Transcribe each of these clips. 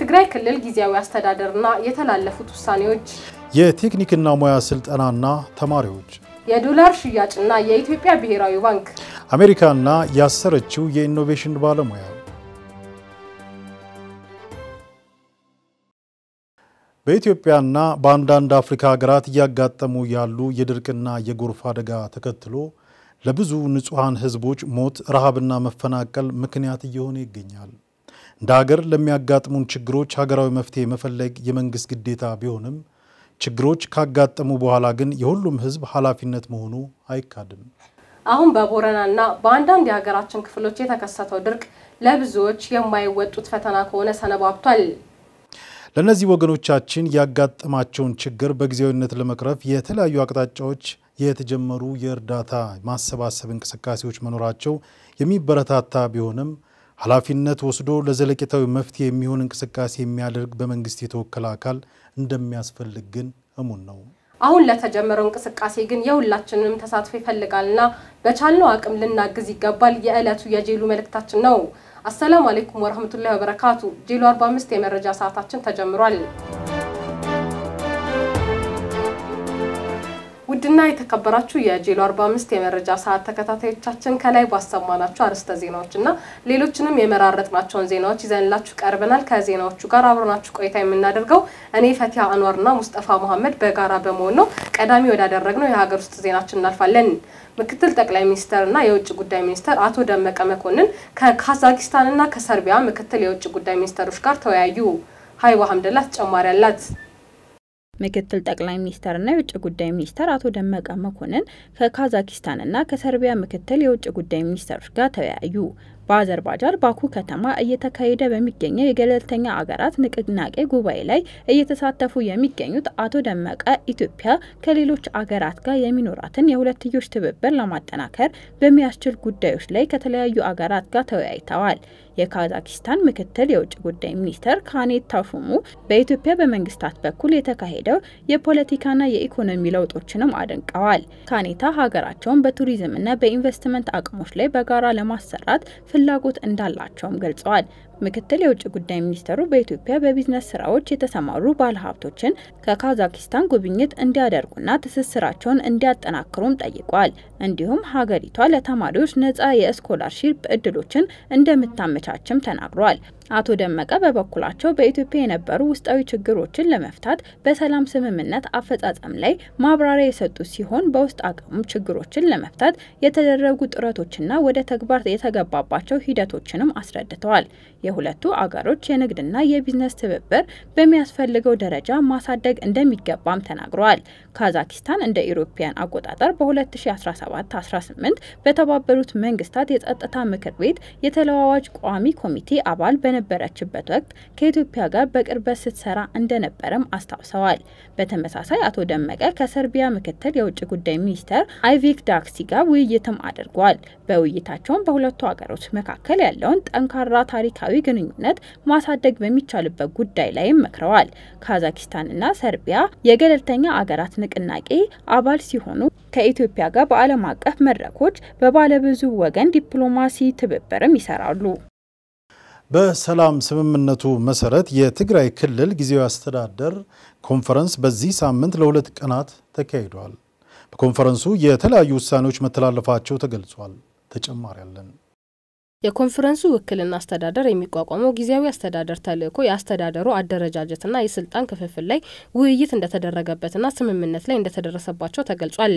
የትግራይ ክልል ጊዜያዊ አስተዳደርና የተላለፉት ውሳኔዎች፣ የቴክኒክና ሙያ ስልጠናና ተማሪዎች፣ የዶላር ሽያጭና የኢትዮጵያ ብሔራዊ ባንክ፣ አሜሪካና ያሰረችው የኢኖቬሽን ባለሙያ። በኢትዮጵያና በአንዳንድ አፍሪካ ሀገራት እያጋጠሙ ያሉ የድርቅና የጎርፍ አደጋ ተከትሎ ለብዙ ንጹሐን ሕዝቦች ሞት፣ ረሃብና መፈናቀል ምክንያት እየሆነ ይገኛል። እንደ ሀገር ለሚያጋጥሙን ችግሮች ሀገራዊ መፍትሄ መፈለግ የመንግስት ግዴታ ቢሆንም ችግሮች ካጋጠሙ በኋላ ግን የሁሉም ህዝብ ኃላፊነት መሆኑ አይካድም። አሁን በቦረናና በአንዳንድ የሀገራችን ክፍሎች የተከሰተው ድርቅ ለብዙዎች የማይወጡት ፈተና ከሆነ ሰነባብቷል። ለእነዚህ ወገኖቻችን ያጋጠማቸውን ችግር በጊዜያዊነት ለመቅረፍ የተለያዩ አቅጣጫዎች የተጀመሩ የእርዳታ ማሰባሰብ እንቅስቃሴዎች መኖራቸው የሚበረታታ ቢሆንም ኃላፊነት ወስዶ ለዘለቄታዊ መፍትሄ የሚሆን እንቅስቃሴ የሚያደርግ በመንግስት የተወከለ አካል እንደሚያስፈልግ ግን እሙን ነው። አሁን ለተጀመረው እንቅስቃሴ ግን የሁላችንም ተሳትፎ ይፈልጋልና በቻልነው አቅም ልናግዝ ይገባል የዕለቱ የጄሉ መልእክታችን ነው። አሰላሙ አሌይኩም ወረህመቱላሂ ወበረካቱ። ጄሉ 45 የመረጃ ሰዓታችን ተጀምሯል። ውድና የተከበራችሁ የጄሎ 45 የመረጃ ሰዓት ተከታታዮቻችን ከላይ ባሰማናችሁ አርዕስተ እና ሌሎችንም የመራረጥናቸውን ዜናዎች ይዘንላችሁ ቀርበናል። ከዜናዎቹ ጋር አብረናችሁ ቆይታ የምናደርገው እኔ ፈቲያ አንዋርና ሙስጠፋ መሐመድ በጋራ በመሆን ነው። ቀዳሚ ወዳደረግነው የሀገር ውስጥ ዜናችን እናልፋለን። ምክትል ጠቅላይ ሚኒስትርና የውጭ ጉዳይ ሚኒስትር አቶ ደመቀ መኮንን ከካዛኪስታንና ከሰርቢያ ምክትል የውጭ ጉዳይ ሚኒስትሮች ጋር ተወያዩ። ሀይዋ ሀምደላ ተጨማሪ አላት። ምክትል ጠቅላይ ሚኒስተርና የውጭ ጉዳይ ሚኒስተር አቶ ደመቀ መኮንን ከካዛኪስታንና ከሰርቢያ ምክትል የውጭ ጉዳይ ሚኒስተሮች ጋር ተወያዩ። በአዘርባጃን ባኩ ከተማ እየተካሄደ በሚገኘው የገለልተኛ አገራት ንቅናቄ ጉባኤ ላይ እየተሳተፉ የሚገኙት አቶ ደመቀ ኢትዮጵያ ከሌሎች አገራት ጋር የሚኖራትን የሁለትዮሽ ትብብር ለማጠናከር በሚያስችል ጉዳዮች ላይ ከተለያዩ አገራት ጋር ተወያይተዋል። የካዛኪስታን ምክትል የውጭ ጉዳይ ሚኒስተር ካኔት ታፉሙ በኢትዮጵያ በመንግስታት በኩል የተካሄደው የፖለቲካና የኢኮኖሚ ለውጦችንም አድንቀዋል። ካኔታ ሀገራቸውን በቱሪዝምና በኢንቨስትመንት አቅሞች ላይ በጋራ ለማሰራት ፍላጎት እንዳላቸውም ገልጸዋል። ምክትል የውጭ ጉዳይ ሚኒስተሩ በኢትዮጵያ በቢዝነስ ስራዎች የተሰማሩ ባለሀብቶችን ከካዛኪስታን ጉብኝት እንዲያደርጉና ትስስራቸውን እንዲያጠናክሩም ጠይቋል። እንዲሁም ሀገሪቷ ለተማሪዎች ነጻ የስኮላርሺፕ እድሎችን እንደምታመቻችም ተናግሯል። አቶ ደመቀ በበኩላቸው በኢትዮጵያ የነበሩ ውስጣዊ ችግሮችን ለመፍታት በሰላም ስምምነት አፈጻጸም ላይ ማብራሪያ የሰጡ ሲሆን በውስጥ አቅሙም ችግሮችን ለመፍታት የተደረጉ ጥረቶችና ወደ ተግባር የተገባባቸው ሂደቶችንም አስረድተዋል። የሁለቱ አገሮች የንግድና የቢዝነስ ትብብር በሚያስፈልገው ደረጃ ማሳደግ እንደሚገባም ተናግረዋል። ካዛኪስታን እንደ ኢሮፓያን አቆጣጠር በ2017-18 በተባበሩት መንግስታት የጸጥታ ምክር ቤት የተለዋዋጭ ቋሚ ኮሚቴ አባል በነበረችበት ወቅት ከኢትዮጵያ ጋር በቅርበት ስትሰራ እንደነበረም አስታውሰዋል። በተመሳሳይ አቶ ደመቀ ከሰርቢያ ምክትል የውጭ ጉዳይ ሚኒስተር አይቪክ ዳክሲ ጋር ውይይትም አድርጓል። በውይይታቸውም በሁለቱ ሀገሮች መካከል ያለውን ጠንካራ ታሪካዊ ግንኙነት ማሳደግ በሚቻልበት ጉዳይ ላይም መክረዋል። ካዛኪስታንና ሰርቢያ የገለልተኛ አገራት ንቅናቄ አባል ሲሆኑ ከኢትዮጵያ ጋር በዓለም አቀፍ መድረኮች በባለብዙ ወገን ዲፕሎማሲ ትብብርም ይሰራሉ። በሰላም ስምምነቱ መሰረት የትግራይ ክልል ጊዜያዊ አስተዳደር ኮንፈረንስ በዚህ ሳምንት ለሁለት ቀናት ተካሂዷል። በኮንፈረንሱ የተለያዩ ውሳኔዎች መተላለፋቸው ተገልጿል። ተጨማሪ አለን። የኮንፈረንሱ ውክልና አስተዳደር የሚቋቋመው ጊዜያዊ አስተዳደር ተልእኮ የአስተዳደሩ አደረጃጀትና የስልጣን ክፍፍል ላይ ውይይት እንደተደረገበትና ስምምነት ላይ እንደተደረሰባቸው ተገልጿል።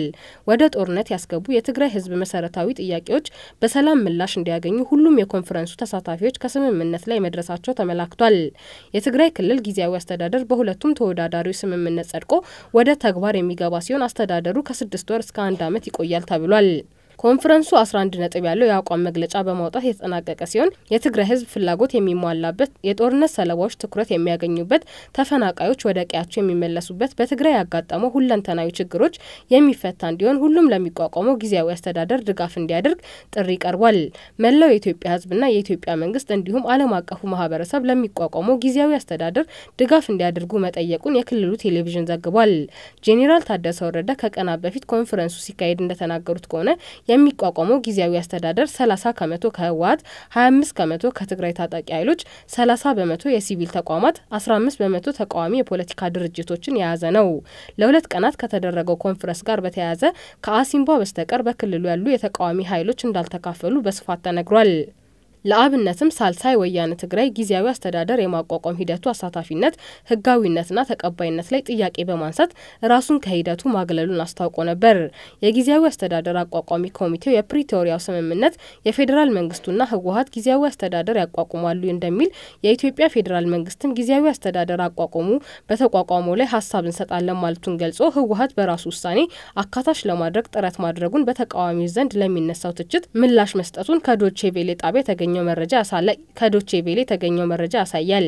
ወደ ጦርነት ያስገቡ የትግራይ ህዝብ መሰረታዊ ጥያቄዎች በሰላም ምላሽ እንዲያገኙ ሁሉም የኮንፈረንሱ ተሳታፊዎች ከስምምነት ላይ መድረሳቸው ተመላክቷል። የትግራይ ክልል ጊዜያዊ አስተዳደር በሁለቱም ተወዳዳሪዎች ስምምነት ጸድቆ ወደ ተግባር የሚገባ ሲሆን አስተዳደሩ ከስድስት ወር እስከ አንድ ዓመት ይቆያል ተብሏል። ኮንፈረንሱ 11 ነጥብ ያለው የአቋም መግለጫ በማውጣት የተጠናቀቀ ሲሆን የትግራይ ህዝብ ፍላጎት የሚሟላበት፣ የጦርነት ሰለባዎች ትኩረት የሚያገኙበት፣ ተፈናቃዮች ወደ ቀያቸው የሚመለሱበት፣ በትግራይ ያጋጠመው ሁለንተናዊ ችግሮች የሚፈታ እንዲሆን ሁሉም ለሚቋቋመው ጊዜያዊ አስተዳደር ድጋፍ እንዲያደርግ ጥሪ ቀርቧል። መላው የኢትዮጵያ ሕዝብና የኢትዮጵያ መንግስት እንዲሁም ዓለም አቀፉ ማህበረሰብ ለሚቋቋመው ጊዜያዊ አስተዳደር ድጋፍ እንዲያደርጉ መጠየቁን የክልሉ ቴሌቪዥን ዘግቧል። ጄኔራል ታደሰ ወረደ ከቀናት በፊት ኮንፈረንሱ ሲካሄድ እንደተናገሩት ከሆነ የሚቋቋመው ጊዜያዊ አስተዳደር 30 ከመቶ ከህወሀት፣ 25 ከመቶ ከትግራይ ታጣቂ ኃይሎች፣ 30 በመቶ የሲቪል ተቋማት፣ 15 በመቶ ተቃዋሚ የፖለቲካ ድርጅቶችን የያዘ ነው። ለሁለት ቀናት ከተደረገው ኮንፈረንስ ጋር በተያያዘ ከአሲምባ በስተቀር በክልሉ ያሉ የተቃዋሚ ኃይሎች እንዳልተካፈሉ በስፋት ተነግሯል። ለአብነትም ሳልሳይ ወያነ ትግራይ ጊዜያዊ አስተዳደር የማቋቋም ሂደቱ አሳታፊነት፣ ህጋዊነትና ተቀባይነት ላይ ጥያቄ በማንሳት ራሱን ከሂደቱ ማግለሉን አስታውቆ ነበር። የጊዜያዊ አስተዳደር አቋቋሚ ኮሚቴው የፕሪቶሪያው ስምምነት የፌዴራል መንግስቱና ህወሀት ጊዜያዊ አስተዳደር ያቋቁማሉ እንደሚል የኢትዮጵያ ፌዴራል መንግስትም ጊዜያዊ አስተዳደር አቋቁሙ በተቋቋመው ላይ ሀሳብ እንሰጣለን ማለቱን ገልጾ ህወሀት በራሱ ውሳኔ አካታች ለማድረግ ጥረት ማድረጉን በተቃዋሚ ዘንድ ለሚነሳው ትችት ምላሽ መስጠቱን ከዶቼ ቬሌ ጣቢያ ተገኘ የተገኘው መረጃ ከዶቼ ቬሌ የተገኘው መረጃ ያሳያል።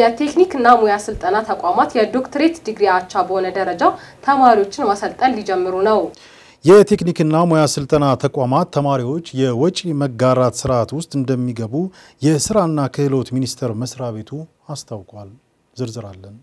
የቴክኒክና ሙያ ስልጠና ተቋማት የዶክትሬት ዲግሪ አቻ በሆነ ደረጃ ተማሪዎችን ማሰልጠን ሊጀምሩ ነው። የቴክኒክና ሙያ ስልጠና ተቋማት ተማሪዎች የወጪ መጋራት ስርዓት ውስጥ እንደሚገቡ የስራና ክህሎት ሚኒስቴር መስሪያ ቤቱ አስታውቋል። ዝርዝር አለን።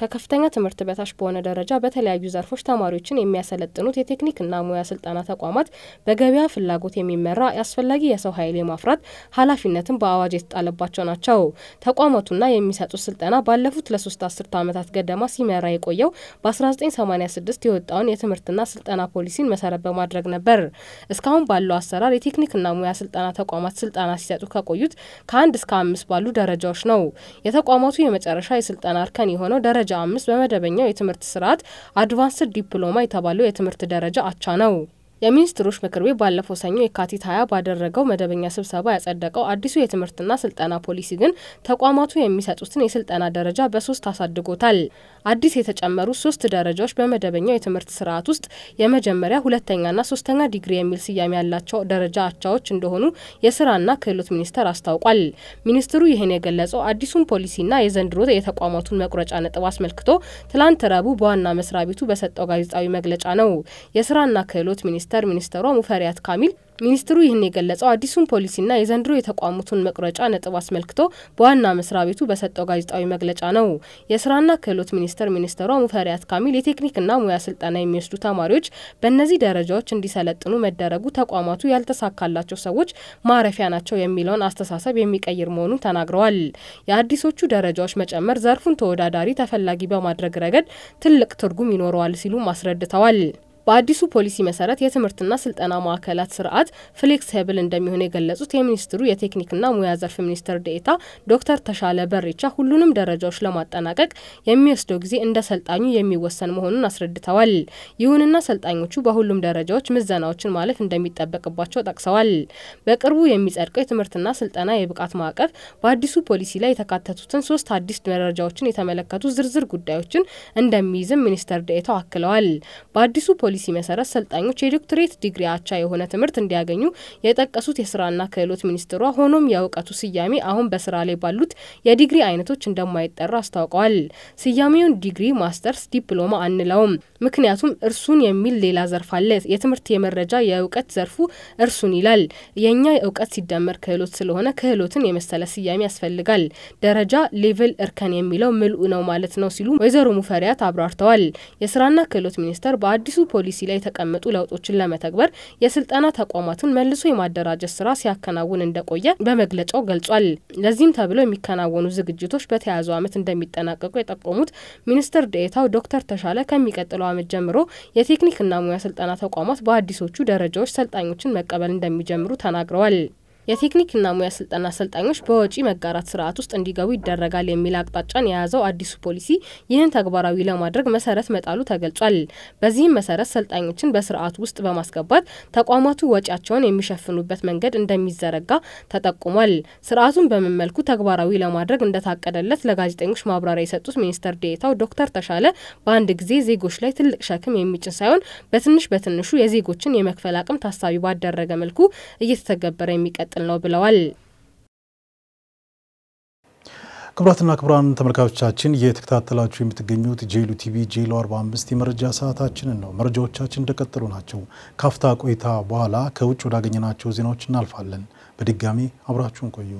ከከፍተኛ ትምህርት በታች በሆነ ደረጃ በተለያዩ ዘርፎች ተማሪዎችን የሚያሰለጥኑት የቴክኒክና ሙያ ስልጠና ተቋማት በገበያ ፍላጎት የሚመራ አስፈላጊ የሰው ኃይል የማፍራት ኃላፊነትን በአዋጅ የተጣለባቸው ናቸው። ተቋማቱና የሚሰጡት ስልጠና ባለፉት ለሶስት አስርተ ዓመታት ገደማ ሲመራ የቆየው በ1986 የወጣውን የትምህርትና ስልጠና ፖሊሲን መሰረት በማድረግ ነበር። እስካሁን ባለው አሰራር የቴክኒክና ሙያ ስልጠና ተቋማት ስልጠና ሲሰጡ ከቆዩት ከአንድ እስከ አምስት ባሉ ደረጃዎች ነው። የተቋማቱ የመጨረሻ የስልጠና እርከን የሆነው ደረጃ ደረጃ አምስት በመደበኛው የትምህርት ስርዓት አድቫንስድ ዲፕሎማ የተባለው የትምህርት ደረጃ አቻ ነው። የሚኒስትሮች ምክር ቤት ባለፈው ሰኞ የካቲት ሀያ ባደረገው መደበኛ ስብሰባ ያጸደቀው አዲሱ የትምህርትና ስልጠና ፖሊሲ ግን ተቋማቱ የሚሰጡትን የስልጠና ደረጃ በሶስት አሳድጎታል። አዲስ የተጨመሩ ሶስት ደረጃዎች በመደበኛው የትምህርት ስርዓት ውስጥ የመጀመሪያ፣ ሁለተኛና ሶስተኛ ዲግሪ የሚል ስያሜ ያላቸው ደረጃ አቻዎች እንደሆኑ የስራና ክህሎት ሚኒስቴር አስታውቋል። ሚኒስትሩ ይህን የገለጸው አዲሱን ፖሊሲና የዘንድሮ የተቋማቱን መቁረጫ ነጥብ አስመልክቶ ትላንት ረቡዕ በዋና መስሪያ ቤቱ በሰጠው ጋዜጣዊ መግለጫ ነው። የስራና ክህሎት ሚኒስ ሚኒስተር ሚኒስትሯ ሙፈሪያት ካሚል ሚኒስትሩ ይህን የገለጸው አዲሱን ፖሊሲና የዘንድሮ የተቋሙትን መቁረጫ ነጥብ አስመልክቶ በዋና መስሪያ ቤቱ በሰጠው ጋዜጣዊ መግለጫ ነው። የስራና ክህሎት ሚኒስቴር ሚኒስትሯ ሙፈሪያት ካሚል የቴክኒክና ሙያ ስልጠና የሚወስዱ ተማሪዎች በእነዚህ ደረጃዎች እንዲሰለጥኑ መደረጉ ተቋማቱ ያልተሳካላቸው ሰዎች ማረፊያ ናቸው የሚለውን አስተሳሰብ የሚቀይር መሆኑን ተናግረዋል። የአዲሶቹ ደረጃዎች መጨመር ዘርፉን ተወዳዳሪ ተፈላጊ በማድረግ ረገድ ትልቅ ትርጉም ይኖረዋል ሲሉም አስረድተዋል። በአዲሱ ፖሊሲ መሰረት የትምህርትና ስልጠና ማዕከላት ስርዓት ፍሌክስብል እንደሚሆን የገለጹት የሚኒስትሩ የቴክኒክና ሙያ ዘርፍ ሚኒስትር ዴኤታ ዶክተር ተሻለ በሬቻ ሁሉንም ደረጃዎች ለማጠናቀቅ የሚወስደው ጊዜ እንደ ሰልጣኙ የሚወሰን መሆኑን አስረድተዋል። ይሁንና ሰልጣኞቹ በሁሉም ደረጃዎች ምዘናዎችን ማለፍ እንደሚጠበቅባቸው ጠቅሰዋል። በቅርቡ የሚጸድቀው የትምህርትና ስልጠና የብቃት ማዕቀፍ በአዲሱ ፖሊሲ ላይ የተካተቱትን ሶስት አዲስ ደረጃዎችን የተመለከቱ ዝርዝር ጉዳዮችን እንደሚይዝም ሚኒስትር ዴኤታው አክለዋል። በአዲሱ ፖሊሲ ፖሊሲ መሰረት ሰልጣኞች የዶክትሬት ዲግሪ አቻ የሆነ ትምህርት እንዲያገኙ የጠቀሱት የስራና ክህሎት ሚኒስትሯ፣ ሆኖም የእውቀቱ ስያሜ አሁን በስራ ላይ ባሉት የዲግሪ አይነቶች እንደማይጠራ አስታውቀዋል። ስያሜውን ዲግሪ፣ ማስተርስ፣ ዲፕሎማ አንለውም። ምክንያቱም እርሱን የሚል ሌላ ዘርፍ አለ። የትምህርት የመረጃ የእውቀት ዘርፉ እርሱን ይላል። የእኛ እውቀት ሲደመር ክህሎት ስለሆነ ክህሎትን የመሰለ ስያሜ ያስፈልጋል። ደረጃ ሌቭል እርከን የሚለው ምልኡ ነው ማለት ነው ሲሉ ወይዘሮ ሙፈሪያት አብራርተዋል። የስራና ክህሎት ሚኒስቴር በአዲሱ ፖ ፖሊሲ ላይ የተቀመጡ ለውጦችን ለመተግበር የስልጠና ተቋማቱን መልሶ የማደራጀት ስራ ሲያከናውን እንደቆየ በመግለጫው ገልጿል። ለዚህም ተብሎ የሚከናወኑ ዝግጅቶች በተያያዘው ዓመት እንደሚጠናቀቁ የጠቆሙት ሚኒስትር ዴኤታው ዶክተር ተሻለ ከሚቀጥለው ዓመት ጀምሮ የቴክኒክና ሙያ ስልጠና ተቋማት በአዲሶቹ ደረጃዎች ሰልጣኞችን መቀበል እንደሚጀምሩ ተናግረዋል። የቴክኒክና ሙያ ስልጠና አሰልጣኞች በወጪ መጋራት ስርዓት ውስጥ እንዲገቡ ይደረጋል የሚል አቅጣጫን የያዘው አዲሱ ፖሊሲ ይህን ተግባራዊ ለማድረግ መሰረት መጣሉ ተገልጿል። በዚህም መሰረት ሰልጣኞችን በስርዓቱ ውስጥ በማስገባት ተቋማቱ ወጪያቸውን የሚሸፍኑበት መንገድ እንደሚዘረጋ ተጠቁሟል። ስርዓቱን በምን መልኩ ተግባራዊ ለማድረግ እንደታቀደለት ለጋዜጠኞች ማብራሪያ የሰጡት ሚኒስትር ዴኤታው ዶክተር ተሻለ በአንድ ጊዜ ዜጎች ላይ ትልቅ ሸክም የሚጭን ሳይሆን በትንሽ በትንሹ የዜጎችን የመክፈል አቅም ታሳቢ ባደረገ መልኩ እየተተገበረ የሚቀጥል የሚቀጥል ነው ብለዋል። ክቡራትና ክቡራን ተመልካቾቻችን እየተከታተላችሁ የምትገኙት ጄሉ ቲቪ ጄሎ 45 የመረጃ ሰዓታችንን ነው። መረጃዎቻችን እንደቀጠሉ ናቸው። ካፍታ ቆይታ በኋላ ከውጭ ወዳገኘናቸው ዜናዎች እናልፋለን። በድጋሚ አብራችሁን ቆዩ።